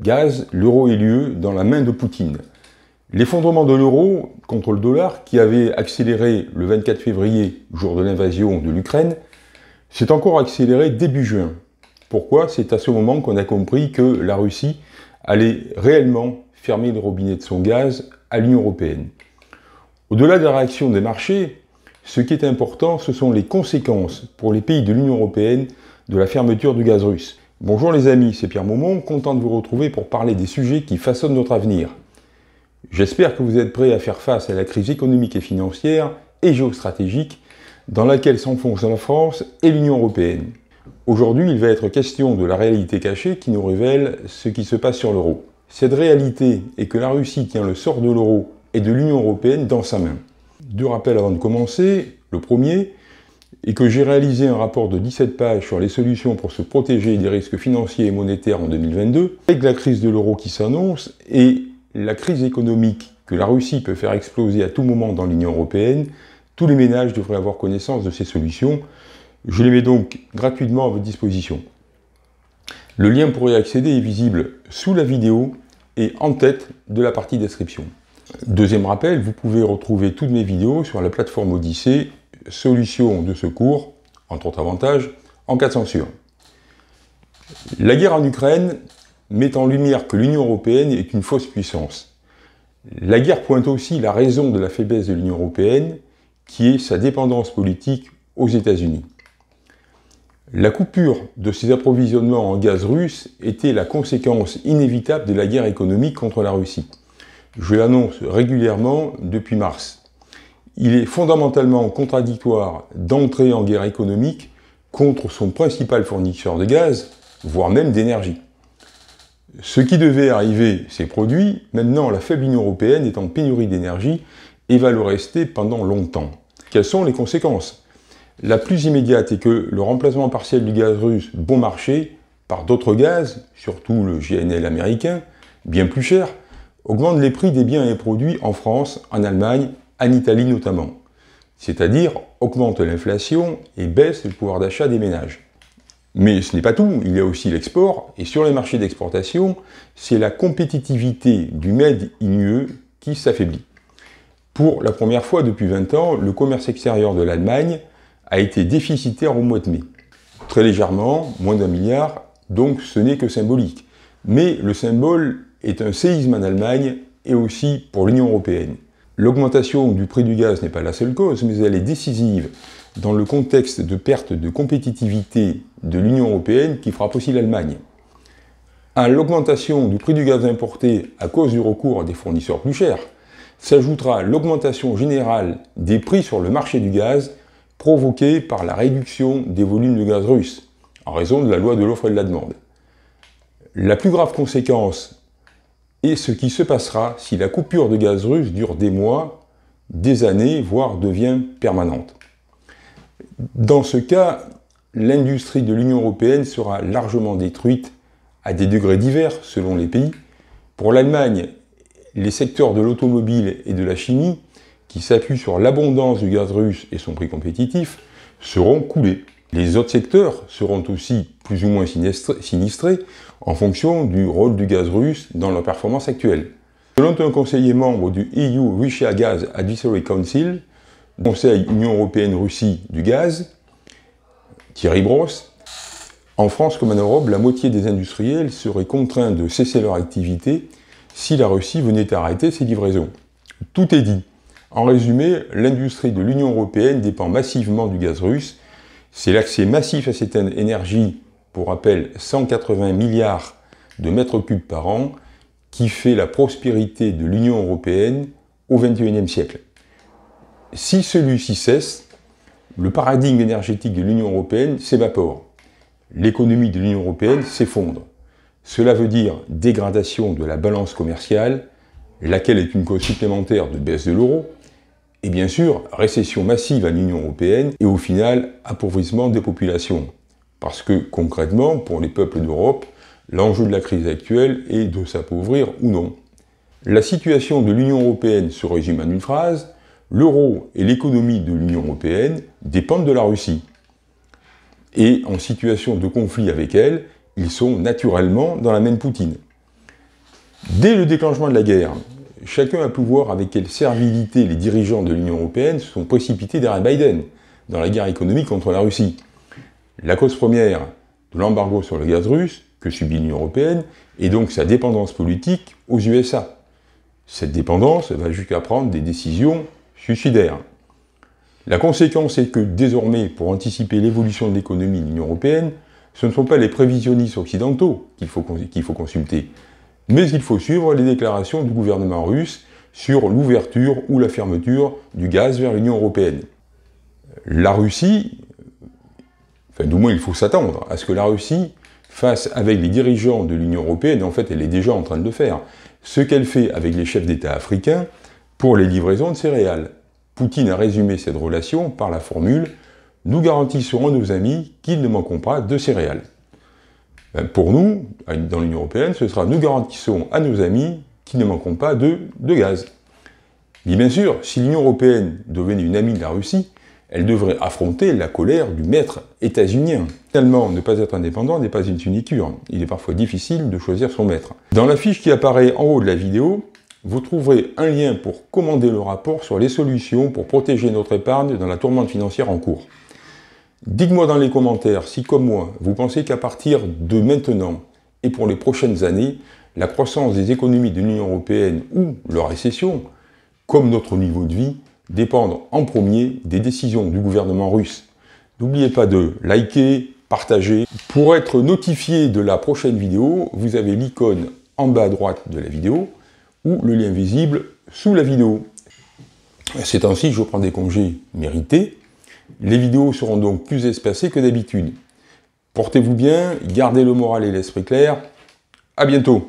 gaz, l'euro est lieu dans la main de Poutine. L'effondrement de l'euro contre le dollar, qui avait accéléré le 24 février, jour de l'invasion de l'Ukraine, s'est encore accéléré début juin. Pourquoi C'est à ce moment qu'on a compris que la Russie allait réellement fermer le robinet de son gaz à l'Union européenne. Au-delà de la réaction des marchés, ce qui est important, ce sont les conséquences pour les pays de l'Union européenne de la fermeture du gaz russe. Bonjour les amis, c'est Pierre Maumont, content de vous retrouver pour parler des sujets qui façonnent notre avenir. J'espère que vous êtes prêts à faire face à la crise économique et financière et géostratégique dans laquelle s'enfoncent la France et l'Union européenne. Aujourd'hui, il va être question de la réalité cachée qui nous révèle ce qui se passe sur l'euro. Cette réalité est que la Russie tient le sort de l'euro et de l'Union européenne dans sa main. Deux rappels avant de commencer. Le premier, et que j'ai réalisé un rapport de 17 pages sur les solutions pour se protéger des risques financiers et monétaires en 2022, avec la crise de l'euro qui s'annonce et la crise économique que la Russie peut faire exploser à tout moment dans l'Union européenne, tous les ménages devraient avoir connaissance de ces solutions. Je les mets donc gratuitement à votre disposition. Le lien pour y accéder est visible sous la vidéo et en tête de la partie description. Deuxième rappel, vous pouvez retrouver toutes mes vidéos sur la plateforme Odyssée solution de secours, entre autres avantages, en cas de censure. La guerre en Ukraine met en lumière que l'Union européenne est une fausse puissance. La guerre pointe aussi la raison de la faiblesse de l'Union européenne, qui est sa dépendance politique aux États-Unis. La coupure de ses approvisionnements en gaz russe était la conséquence inévitable de la guerre économique contre la Russie. Je l'annonce régulièrement depuis mars il est fondamentalement contradictoire d'entrer en guerre économique contre son principal fournisseur de gaz, voire même d'énergie. Ce qui devait arriver s'est produit, maintenant la faible Union européenne est en pénurie d'énergie et va le rester pendant longtemps. Quelles sont les conséquences La plus immédiate est que le remplacement partiel du gaz russe bon marché par d'autres gaz, surtout le GNL américain, bien plus cher, augmente les prix des biens et produits en France, en Allemagne en Italie notamment. C'est-à-dire augmente l'inflation et baisse le pouvoir d'achat des ménages. Mais ce n'est pas tout, il y a aussi l'export, et sur les marchés d'exportation, c'est la compétitivité du MED inue qui s'affaiblit. Pour la première fois depuis 20 ans, le commerce extérieur de l'Allemagne a été déficitaire au mois de mai. Très légèrement, moins d'un milliard, donc ce n'est que symbolique. Mais le symbole est un séisme en Allemagne et aussi pour l'Union européenne. L'augmentation du prix du gaz n'est pas la seule cause, mais elle est décisive dans le contexte de perte de compétitivité de l'Union européenne qui frappe aussi l'Allemagne. À l'augmentation du prix du gaz importé à cause du recours à des fournisseurs plus chers, s'ajoutera l'augmentation générale des prix sur le marché du gaz provoquée par la réduction des volumes de gaz russe en raison de la loi de l'offre et de la demande. La plus grave conséquence et ce qui se passera si la coupure de gaz russe dure des mois, des années, voire devient permanente. Dans ce cas, l'industrie de l'Union européenne sera largement détruite à des degrés divers selon les pays. Pour l'Allemagne, les secteurs de l'automobile et de la chimie, qui s'appuient sur l'abondance du gaz russe et son prix compétitif, seront coulés. Les autres secteurs seront aussi plus ou moins sinistrés en fonction du rôle du gaz russe dans leur performance actuelle. Selon un conseiller membre du EU Russia Gas Advisory Council, Conseil Union Européenne-Russie du gaz, Thierry Bros, en France comme en Europe, la moitié des industriels seraient contraints de cesser leur activité si la Russie venait à arrêter ses livraisons. Tout est dit. En résumé, l'industrie de l'Union européenne dépend massivement du gaz russe c'est l'accès massif à cette énergie, pour rappel 180 milliards de mètres cubes par an, qui fait la prospérité de l'Union européenne au XXIe siècle. Si celui-ci cesse, le paradigme énergétique de l'Union européenne s'évapore. L'économie de l'Union européenne s'effondre. Cela veut dire dégradation de la balance commerciale, laquelle est une cause supplémentaire de baisse de l'euro, et bien sûr, récession massive à l'Union européenne et au final, appauvrissement des populations. Parce que concrètement, pour les peuples d'Europe, l'enjeu de la crise actuelle est de s'appauvrir ou non. La situation de l'Union européenne se résume en une phrase, l'euro et l'économie de l'Union européenne dépendent de la Russie. Et en situation de conflit avec elle, ils sont naturellement dans la même Poutine. Dès le déclenchement de la guerre, chacun a pu voir avec quelle servilité les dirigeants de l'Union européenne se sont précipités derrière Biden dans la guerre économique contre la Russie. La cause première de l'embargo sur le gaz russe que subit l'Union européenne est donc sa dépendance politique aux USA. Cette dépendance va jusqu'à prendre des décisions suicidaires. La conséquence est que désormais, pour anticiper l'évolution de l'économie de l'Union européenne, ce ne sont pas les prévisionnistes occidentaux qu'il faut, qu'il faut consulter, mais il faut suivre les déclarations du gouvernement russe sur l'ouverture ou la fermeture du gaz vers l'Union européenne. La Russie, enfin du moins il faut s'attendre à ce que la Russie fasse avec les dirigeants de l'Union européenne, en fait elle est déjà en train de le faire, ce qu'elle fait avec les chefs d'État africains pour les livraisons de céréales. Poutine a résumé cette relation par la formule ⁇ Nous garantissons à nos amis qu'ils ne manqueront pas de céréales ⁇ euh, pour nous, dans l'Union européenne, ce sera nous garantissons à nos amis qu'ils ne manqueront pas de, gaz. Mais bien sûr, si l'Union européenne devenait une amie de la Russie, elle devrait affronter la colère du maître états-unien. Tellement ne pas être indépendant n'est pas une finiture. Il est parfois difficile de choisir son maître. Dans la fiche qui apparaît en haut de la vidéo, vous trouverez un lien pour commander le rapport sur les solutions pour protéger notre épargne dans la tourmente financière en cours. Dites-moi dans les commentaires si, comme moi, vous pensez qu'à partir de maintenant et pour les prochaines années, la croissance des économies de l'Union européenne ou leur récession, comme notre niveau de vie, dépendent en premier des décisions du gouvernement russe. N'oubliez pas de liker, partager. Pour être notifié de la prochaine vidéo, vous avez l'icône en bas à droite de la vidéo ou le lien visible sous la vidéo. Ces temps-ci, je prends des congés mérités les vidéos seront donc plus espacées que d'habitude. Portez-vous bien, gardez le moral et l'esprit clair. À bientôt